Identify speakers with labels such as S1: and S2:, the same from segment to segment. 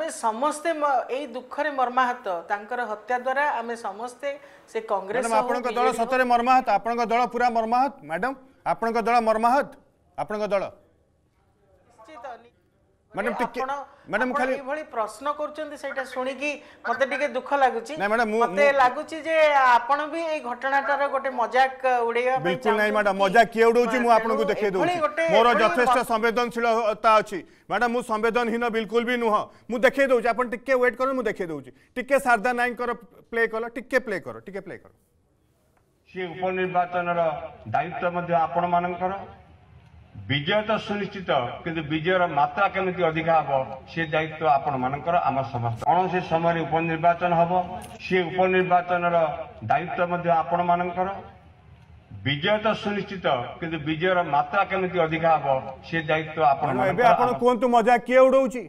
S1: ଆମେ ସମସ୍ତେ ଏଇ ଦୁଃଖରେ ମର୍ମାହତ ତାଙ୍କର ହତ୍ୟା ଦ୍ୱାରା ଆମେ ସମସ୍ତେ ସେ କଂଗ୍ରେସ ଆପଣଙ୍କ ଦଳ ସତରେ
S2: ମର୍ମାହତ ଆପଣଙ୍କ ଦଳ ପୁରା ମର୍ମାହତ ମ୍ୟାଡମ ଆପଣଙ୍କ ଦଳ ମର୍ମାହତ
S1: ଆପଣଙ୍କ ଦଳ ମ୍ୟାଡାମ ଟିକେ ମ୍ୟାଡାମ ଖାଲି ଏଭଳି ପ୍ରଶ୍ନ କରୁଛନ୍ତି ସେଇଟା ଶୁଣିକି ମୋତେ ଟିକେ ଦୁଃଖ ଲାଗୁଛି ମୋତେ ଲାଗୁଛି ଯେ ଆପଣ ବି ଏଇ ଘଟଣାଟାର ଗୋଟେ ମଜାକ ଉଡେଇବା ବିଲକୁଲ ନାହିଁ ମ୍ୟାଡାମ ମଜାକ କିଏ ଉଡଉଛି ମୁଁ ଆପଣଙ୍କୁ ଦେଖେଇ ଦଉଛି ମୋର ଯଥେଷ୍ଟ
S2: ସମ୍ବେଦନଶୀଳତା ଅଛି ମ୍ୟାଡାମ ମୁଁ ସମ୍ବେଦନହୀନ ବିଲକୁଲ ବି ନୁହଁ ମୁଁ ଦେଖେଇ ଦଉଛି ଆପଣ ଟିକେ ୱେଟ୍ କରନ୍ତୁ ମୁଁ ଦେଖେଇ ଦଉଛି ଟିକେ ଶାରଦା ନାୟକଙ୍କର ପ୍ଲେ କର ଟିକେ ପ୍ଲେ କର ଟିକେ ପ୍ଲେ କର ସେ ଉପନିର୍ବାଚନର ଦାୟିତ୍ୱ ମଧ୍ୟ ଆପଣମାନଙ୍କର ବିଜୟ ତ ସୁନିଶ୍ଚିତ କିନ୍ତୁ ବିଜୟର ମାତ୍ରା କେମିତି ଅଧିକା ହେବ ସେ ଦାୟିତ୍ୱ ଆପଣମାନଙ୍କର ଆମ ସମସ୍ତ କୌଣସି ସମୟରେ ଉପନିର୍ବାଚନ ହେବ ସେ ଉପନିର୍ବାଚନର ଦାୟିତ୍ୱ ମଧ୍ୟ ଆପଣମାନଙ୍କର ବିଜୟ ତ ସୁନିଶ୍ଚିତ କିନ୍ତୁ ବିଜୟର ମାତ୍ରା କେମିତି ଅଧିକା ହେବ ସେ ଦାୟିତ୍ୱ ଆପଣ ଏବେ ଆପଣ କୁହନ୍ତୁ ମଜା କିଏ ଉଡଉଛି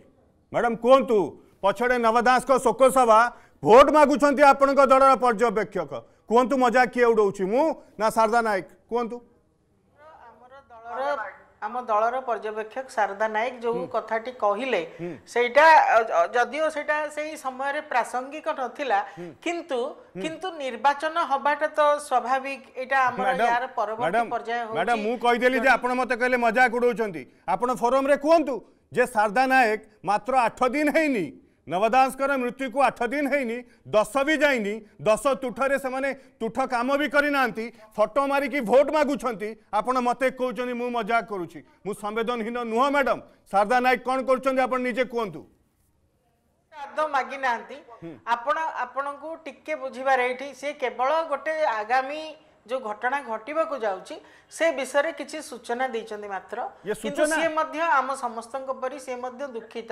S2: ମ୍ୟାଡ଼ାମ କୁହନ୍ତୁ ପଛରେ ନବ ଦାସଙ୍କ ଶୋକସଭା ଭୋଟ ମାଗୁଛନ୍ତି ଆପଣଙ୍କ ଦଳର ପର୍ଯ୍ୟବେକ୍ଷକ କୁହନ୍ତୁ ମଜା କିଏ ଉଡଉଛି ମୁଁ ନା ଶାରଦା ନାୟକ କୁହନ୍ତୁ
S1: ଆମ ଦଳର ପର୍ଯ୍ୟବେକ୍ଷକ ଶାରଦା ନାୟକ ଯେଉଁ କଥାଟି କହିଲେ ସେଇଟା ଯଦିଓ ସେଇଟା ସେଇ ସମୟରେ ପ୍ରାସଙ୍ଗିକ ନଥିଲା କିନ୍ତୁ କିନ୍ତୁ ନିର୍ବାଚନ ହବାଟା ତ ସ୍ୱାଭାବିକ ଏଇଟା ଆମର ୟାର ପରବର୍ତ୍ତୀ ପର୍ଯ୍ୟାୟ ମ୍ୟାଡାମ ମୁଁ କହିଦେଲି ଯେ
S2: ଆପଣ ମୋତେ କହିଲେ ମଜାକ ଉଡ଼ଉଛନ୍ତି ଆପଣ ଫୋରମରେ କୁହନ୍ତୁ ଯେ ଶାରଦା ନାୟକ ମାତ୍ର ଆଠ ଦିନ ହେଇନି ନବଦାସଙ୍କର ମୃତ୍ୟୁକୁ ଆଠ ଦିନ ହେଇନି ଦଶ ବି ଯାଇନି ଦଶ ତୁଠରେ ସେମାନେ ତୁଠ କାମ ବି କରିନାହାନ୍ତି ଫଟୋ ମାରିକି ଭୋଟ ମାଗୁଛନ୍ତି ଆପଣ ମୋତେ କହୁଛନ୍ତି ମୁଁ ମଜାକ କରୁଛି ମୁଁ ସମ୍ବେଦନହୀନ ନୁହଁ ମ୍ୟାଡ଼ାମ୍ ଶାରଦା ନାୟକ କ'ଣ କରୁଛନ୍ତି ଆପଣ ନିଜେ କୁହନ୍ତୁ
S1: ଆଦୌ ମାଗି ନାହାନ୍ତି ଆପଣ ଆପଣଙ୍କୁ ଟିକେ ବୁଝିବାର ଏଇଠି ସେ କେବଳ ଗୋଟେ ଆଗାମୀ जो घटना घटा को जाऊँगी से विषय सूचना देखते मात्र आम दुखित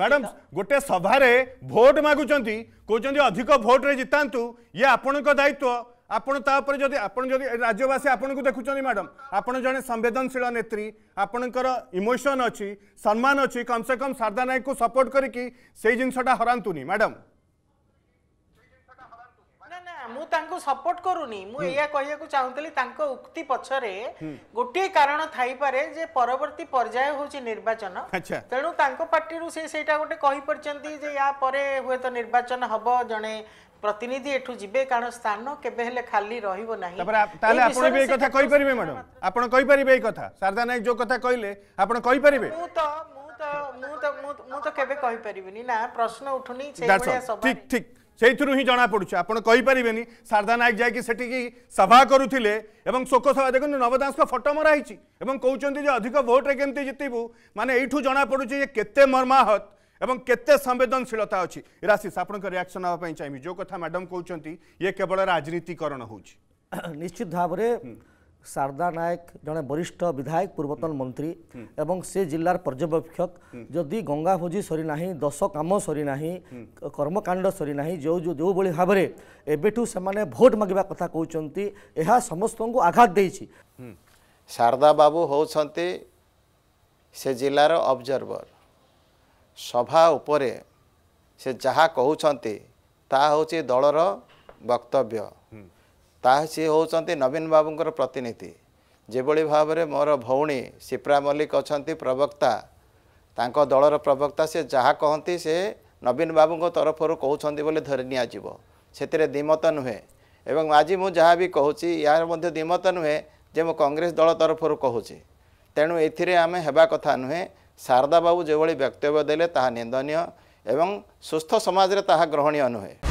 S2: मैडम गोटे सभा भोट मगुच्च कौन अधिक भोट्रे जितांतु ये आपण दायित्व आपर जब आप राज्यवासी आपन को देखुं मैडम आप जड़े संवेदनशील नेत्री आपणकर इमोशन अच्छी सम्मान अच्छी कम से कम शारदा नायक को सपोर्ट करी से जिनसा हरातुनि मैडम
S1: ତାଙ୍କୁ ସପୋର୍ଟ କରୁନି ମୁଁ ଏଇଆ କହିବାକୁ ଚାହୁଁଥିଲି ତାଙ୍କ ଉକ୍ତି ପଛରେ ଗୋଟିଏ କାରଣ ଥାଇପାରେ ଯେ ପରବର୍ତ୍ତୀ ପର୍ଯ୍ୟାୟ ହଉଛି ନିର୍ବାଚନ ତେଣୁ ତାଙ୍କ ପାର୍ଟିରୁ ସେ ସେଇଟା ଗୋଟେ କହିପାରିଛନ୍ତି ଯେ ୟା ପରେ ହୁଏତ ନିର୍ବାଚନ ହବ ଜଣେ ପ୍ରତିନିଧି ଏଠୁ ଯିବେ କାରଣ ସ୍ଥାନ କେବେ ହେଲେ ଖାଲି ରହିବ ନାହିଁ ତାହେଲେ
S2: ଆପଣ ବି ଏଇ କଥା କହିପାରିବେ ମ୍ୟାଡମ୍ ଆପଣ କହିପାରିବେ ଏଇ କଥା ଶାରଦା ନାୟକ ଯୋଉ କଥା କହିଲେ ଆପଣ କହିପାରିବେ
S1: ମୁଁ ତ ମୁଁ ତ ମୁଁ ତ ମୁଁ ତ କେବେ କହିପାରିବିନି ନା ପ୍ରଶ୍ନ ଉଠୁନି ଠିକ
S2: ଠିକ সেইথিরু হি জনা পড়ুছে আপনার কইপারিবেনি সারদা নায়ক যাইকি সেটিকি সভা করুলে এবং শোক সভা দেখুন নবদাসক ফটো মরা হয়েছি এবং কৌন যে অধিক ভোটরে কেমতি জিতবু মানে এইঠু জনা পড়ুছে যে কেতে মর্মাহত এবং কেতে সংবেদনশীলতা অছি রাশিস আপনার রিয়াকশন হওয়া চাইবি যে কথা ম্যাডাম কৌন ইয়ে কেবল রাজনীতিকরণ হচ্ছে
S1: নিশ্চিত ভাবে ସାରଦା ନାୟକ ଜଣେ ବରିଷ୍ଠ ବିଧାୟକ ପୂର୍ବତନ ମନ୍ତ୍ରୀ ଏବଂ ସେ ଜିଲ୍ଲାର ପର୍ଯ୍ୟବେକ୍ଷକ ଯଦି ଗଙ୍ଗା ଭୋଜି ସରିନାହିଁ ଦଶ କାମ ସରିନାହିଁ କର୍ମକାଣ୍ଡ ସରିନାହିଁ ଯେଉଁ ଯେଉଁଭଳି ଭାବରେ ଏବେଠୁ ସେମାନେ ଭୋଟ୍ ମାଗିବା କଥା କହୁଛନ୍ତି ଏହା ସମସ୍ତଙ୍କୁ ଆଘାତ ଦେଇଛି
S3: ସାରଦା ବାବୁ ହେଉଛନ୍ତି ସେ ଜିଲ୍ଲାର ଅବଜର୍ଭର ସଭା ଉପରେ ସେ ଯାହା କହୁଛନ୍ତି ତାହା ହେଉଛି ଦଳର ବକ୍ତବ୍ୟ ତାହା ସିଏ ହେଉଛନ୍ତି ନବୀନ ବାବୁଙ୍କର ପ୍ରତିନିଧି ଯେଭଳି ଭାବରେ ମୋର ଭଉଣୀ ସିପ୍ରା ମଲ୍ଲିକ ଅଛନ୍ତି ପ୍ରବକ୍ତା ତାଙ୍କ ଦଳର ପ୍ରବକ୍ତା ସିଏ ଯାହା କହନ୍ତି ସେ ନବୀନ ବାବୁଙ୍କ ତରଫରୁ କହୁଛନ୍ତି ବୋଲି ଧରି ନିଆଯିବ ସେଥିରେ ଦ୍ୱିମତ ନୁହେଁ ଏବଂ ଆଜି ମୁଁ ଯାହା ବି କହୁଛି ଏହାର ମଧ୍ୟ ଦ୍ୱିମତ ନୁହେଁ ଯେ ମୁଁ କଂଗ୍ରେସ ଦଳ ତରଫରୁ କହୁଛି ତେଣୁ ଏଥିରେ ଆମେ ହେବା କଥା ନୁହେଁ ଶାରଦା ବାବୁ ଯେଭଳି ବକ୍ତବ୍ୟ ଦେଲେ ତାହା ନିନ୍ଦନୀୟ ଏବଂ ସୁସ୍ଥ ସମାଜରେ ତାହା ଗ୍ରହଣୀୟ ନୁହେଁ